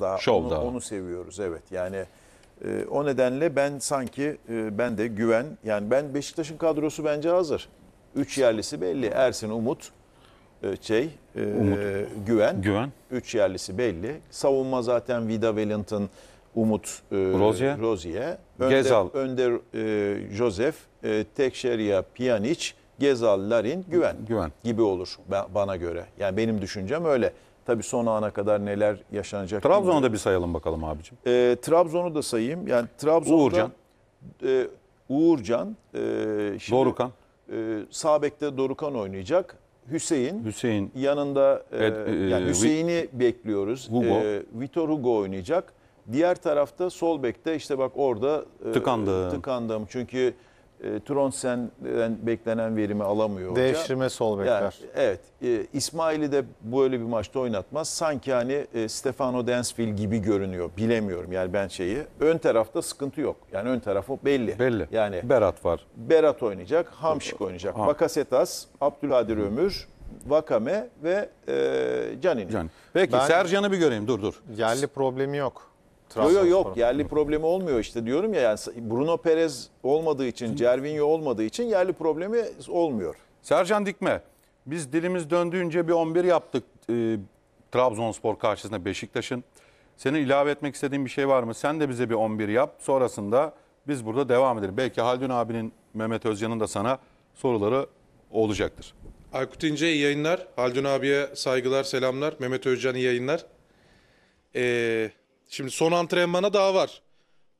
daha. onu, Onu seviyoruz evet. Yani e, o nedenle ben sanki e, ben de güven yani ben Beşiktaş'ın kadrosu bence hazır. Üç yerlisi belli. Ersin Umut e, şey e, Umut. güven. Güven. Üç yerlisi belli. Savunma zaten Vida Wellington, Umut e, Rozier. Rozier. Önde, Gezal. Önder e, Josef, e, Tekşeria, Pjanic, Gezal, Larin, Güven, Güven gibi olur ben, bana göre. Yani benim düşüncem öyle. Tabii son ana kadar neler yaşanacak. Trabzon'u da bir sayalım bakalım abicim. E, Trabzon'u da sayayım. Yani Trabzon'da Uğurcan. E, Uğurcan. E, şimdi, Dorukan. E, sağ bekte Dorukan oynayacak. Hüseyin. Hüseyin. Yanında e, evet, e, yani Hüseyin'i bekliyoruz. Hugo. E, Vitor Hugo oynayacak. Diğer tarafta sol bekte işte bak orada e, tıkandım. tıkandım. Çünkü e, Tronsen'den beklenen verimi alamıyor. hoca. Devşirme sol bekler. Yani, evet. E, İsmail'i de böyle bir maçta oynatmaz. Sanki hani e, Stefano Densfield gibi görünüyor. Bilemiyorum yani ben şeyi. Ön tarafta sıkıntı yok. Yani ön tarafı belli. Belli. Yani Berat var. Berat oynayacak, Hamşik oynayacak. Ha. Bakasetas, Abdülkadir Ömür, Vakame ve e, Canini. Yani. Peki Ben- Sercan'ı bir göreyim. Dur dur. Yerli problemi yok. Yok yok yok yerli problemi olmuyor işte diyorum ya yani Bruno Perez olmadığı için, Cervinho olmadığı için yerli problemi olmuyor. Sercan Dikme, biz dilimiz döndüğünce bir 11 yaptık e, Trabzonspor karşısında Beşiktaş'ın. Senin ilave etmek istediğin bir şey var mı? Sen de bize bir 11 yap. Sonrasında biz burada devam edelim. Belki Haldun abinin, Mehmet Özcan'ın da sana soruları olacaktır. Aykut İnce iyi yayınlar. Haldun abiye saygılar, selamlar. Mehmet Özcan iyi yayınlar. Ee, Şimdi son antrenmana daha var.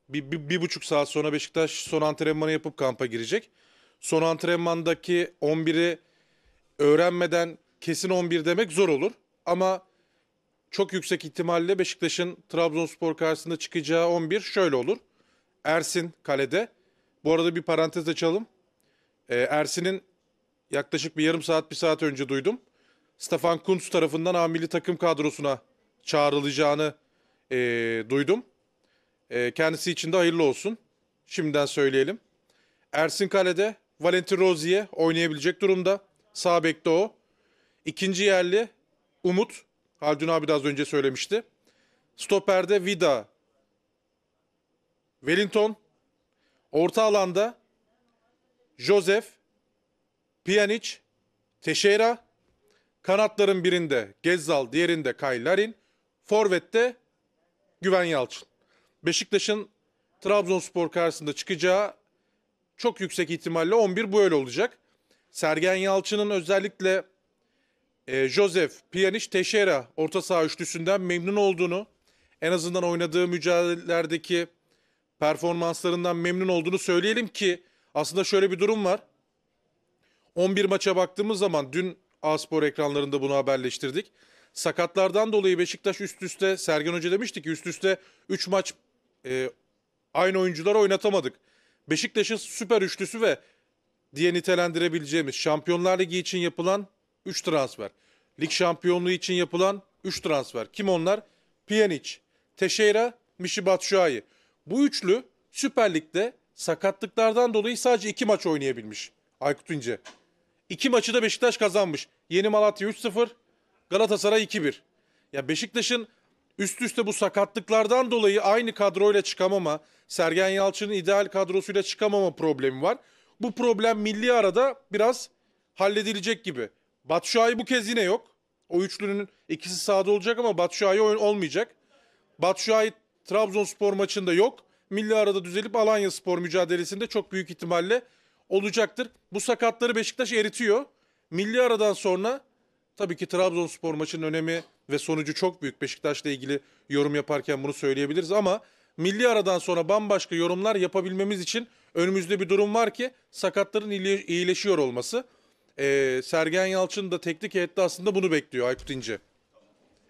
Bir, bir, bir buçuk saat sonra Beşiktaş son antrenmanı yapıp kampa girecek. Son antrenmandaki 11'i öğrenmeden kesin 11 demek zor olur. Ama çok yüksek ihtimalle Beşiktaş'ın Trabzonspor karşısında çıkacağı 11 şöyle olur. Ersin kalede. Bu arada bir parantez açalım. Ee, Ersin'in yaklaşık bir yarım saat bir saat önce duydum. Stefan Kuntz tarafından amili takım kadrosuna çağrılacağını e, duydum. E, kendisi için de hayırlı olsun. Şimdiden söyleyelim. Ersin Kale'de Valentin Rozier oynayabilecek durumda. Sağ bekte o. İkinci yerli Umut. Haldun abi de az önce söylemişti. Stoper'de Vida. Wellington. Orta alanda Joseph. Pjanic. Teixeira. Kanatların birinde Gezzal, diğerinde Kaylarin. Forvet'te Güven Yalçın. Beşiktaş'ın Trabzonspor karşısında çıkacağı çok yüksek ihtimalle 11 böyle olacak. Sergen Yalçın'ın özellikle e, Joseph, Pjanic, Teixeira orta saha üçlüsünden memnun olduğunu, en azından oynadığı mücadelelerdeki performanslarından memnun olduğunu söyleyelim ki aslında şöyle bir durum var. 11 maça baktığımız zaman dün Aspor ekranlarında bunu haberleştirdik sakatlardan dolayı Beşiktaş üst üste Sergen Hoca demişti ki üst üste 3 maç e, aynı oyuncuları oynatamadık. Beşiktaş'ın süper üçlüsü ve diye nitelendirebileceğimiz Şampiyonlar Ligi için yapılan 3 transfer. Lig şampiyonluğu için yapılan 3 transfer. Kim onlar? Pjanic, Teixeira, Michy Batshuayi. Bu üçlü Süper Lig'de sakatlıklardan dolayı sadece 2 maç oynayabilmiş Aykut İnce. 2 maçı da Beşiktaş kazanmış. Yeni Malatya 3-0, Galatasaray 2-1. Ya Beşiktaş'ın üst üste bu sakatlıklardan dolayı aynı kadroyla çıkamama, Sergen Yalçın'ın ideal kadrosuyla çıkamama problemi var. Bu problem milli arada biraz halledilecek gibi. Batshuayi bu kez yine yok. O üçlünün ikisi sahada olacak ama Batshuayi oyun olmayacak. Batshuayi Trabzonspor maçında yok. Milli arada düzelip Alanya Spor mücadelesinde çok büyük ihtimalle olacaktır. Bu sakatları Beşiktaş eritiyor. Milli aradan sonra Tabii ki Trabzonspor maçının önemi ve sonucu çok büyük. Beşiktaş'la ilgili yorum yaparken bunu söyleyebiliriz ama milli aradan sonra bambaşka yorumlar yapabilmemiz için önümüzde bir durum var ki sakatların iyileşiyor olması. Ee, Sergen Yalçın da teknik heyette aslında bunu bekliyor Aykut İnce.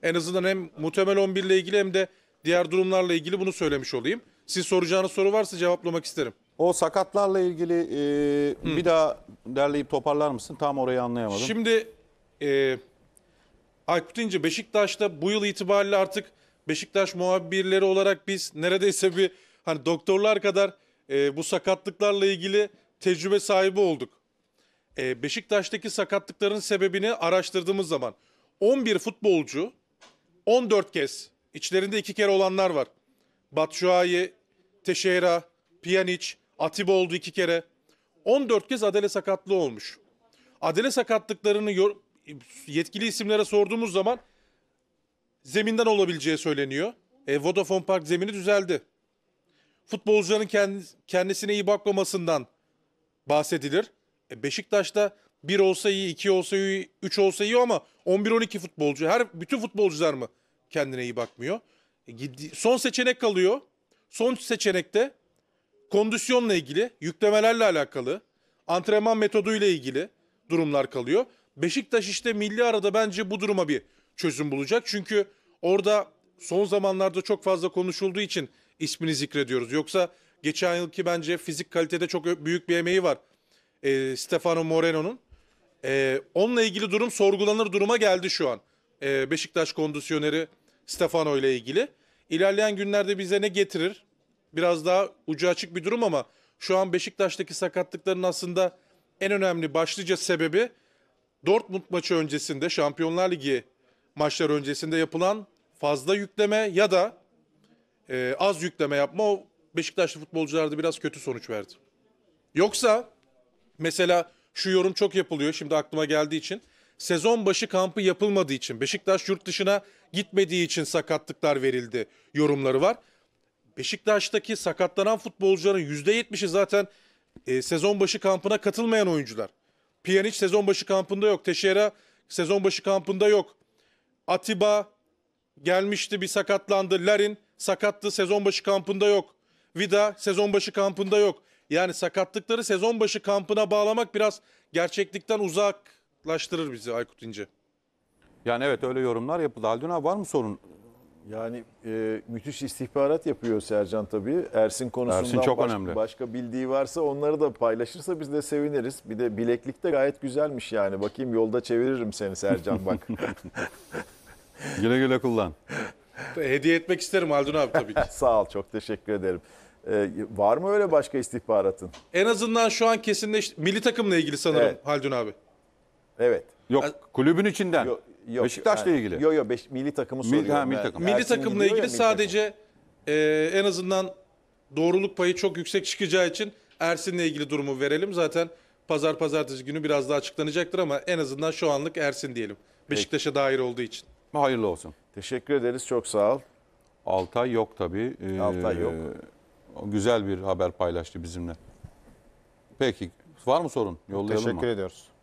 En azından hem muhtemel 11 ile ilgili hem de diğer durumlarla ilgili bunu söylemiş olayım. Siz soracağınız soru varsa cevaplamak isterim. O sakatlarla ilgili e, bir daha derleyip toparlar mısın? Tam orayı anlayamadım. Şimdi e, Aykut İnce Beşiktaş'ta bu yıl itibariyle artık Beşiktaş muhabirleri olarak biz neredeyse bir hani doktorlar kadar e, bu sakatlıklarla ilgili tecrübe sahibi olduk. E, Beşiktaş'taki sakatlıkların sebebini araştırdığımız zaman 11 futbolcu 14 kez içlerinde iki kere olanlar var. Batshuayi, Teşehra, Pjanic, Atiba oldu iki kere. 14 kez adele sakatlığı olmuş. Adele sakatlıklarını yetkili isimlere sorduğumuz zaman zeminden olabileceği söyleniyor. E, Vodafone Park zemini düzeldi. Futbolcuların kendisine iyi bakmamasından bahsedilir. E, Beşiktaş'ta bir olsa iyi, iki olsa iyi, üç olsa iyi ama 11-12 futbolcu. Her bütün futbolcular mı kendine iyi bakmıyor? E, son seçenek kalıyor. Son seçenekte kondisyonla ilgili, yüklemelerle alakalı, antrenman metoduyla ilgili durumlar kalıyor. Beşiktaş işte milli arada bence bu duruma bir çözüm bulacak. Çünkü orada son zamanlarda çok fazla konuşulduğu için ismini zikrediyoruz. Yoksa geçen yılki bence fizik kalitede çok büyük bir emeği var e, Stefano Moreno'nun. E, onunla ilgili durum sorgulanır duruma geldi şu an. E, Beşiktaş kondisyoneri Stefano ile ilgili. İlerleyen günlerde bize ne getirir? Biraz daha ucu açık bir durum ama şu an Beşiktaş'taki sakatlıkların aslında en önemli başlıca sebebi Dortmund maçı öncesinde Şampiyonlar Ligi maçları öncesinde yapılan fazla yükleme ya da e, az yükleme yapma o Beşiktaşlı futbolcularda biraz kötü sonuç verdi. Yoksa mesela şu yorum çok yapılıyor şimdi aklıma geldiği için. Sezon başı kampı yapılmadığı için Beşiktaş yurt dışına gitmediği için sakatlıklar verildi yorumları var. Beşiktaş'taki sakatlanan futbolcuların %70'i zaten e, sezon başı kampına katılmayan oyuncular. Pjanic sezon başı kampında yok. Teşera sezon başı kampında yok. Atiba gelmişti bir sakatlandı. Larin sakattı sezon başı kampında yok. Vida sezon başı kampında yok. Yani sakatlıkları sezon başı kampına bağlamak biraz gerçeklikten uzaklaştırır bizi Aykut İnce. Yani evet öyle yorumlar yapıldı. Haldun abi var mı sorun yani e, müthiş istihbarat yapıyor Sercan tabii. Ersin konusunda Ersin çok baş, önemli. başka bildiği varsa onları da paylaşırsa biz de seviniriz. Bir de bileklik de gayet güzelmiş yani. Bakayım yolda çeviririm seni Sercan bak. güle güle kullan. Hediye etmek isterim Haldun abi tabii ki. Sağ ol çok teşekkür ederim. Ee, var mı öyle başka istihbaratın? En azından şu an kesinleşti. Milli takımla ilgili sanırım evet. Haldun abi. Evet. Yok kulübün içinden. Yok, Yok, Beşiktaş'la yani, ilgili. Yok yok beş, milli takımı Mil, soruyorum. Ha, milli takım. Milli takımla ilgili ya, sadece e, en azından doğruluk payı çok yüksek çıkacağı için Ersin'le ilgili durumu verelim. Zaten pazar pazartesi günü biraz daha açıklanacaktır ama en azından şu anlık Ersin diyelim. Beşiktaş'a dair olduğu için. Hayırlı olsun. Teşekkür ederiz. Çok sağ ol. Altay yok tabii. Ee, Altay yok. Güzel bir haber paylaştı bizimle. Peki. Var mı sorun? Yollayalım Teşekkür mı? ediyoruz.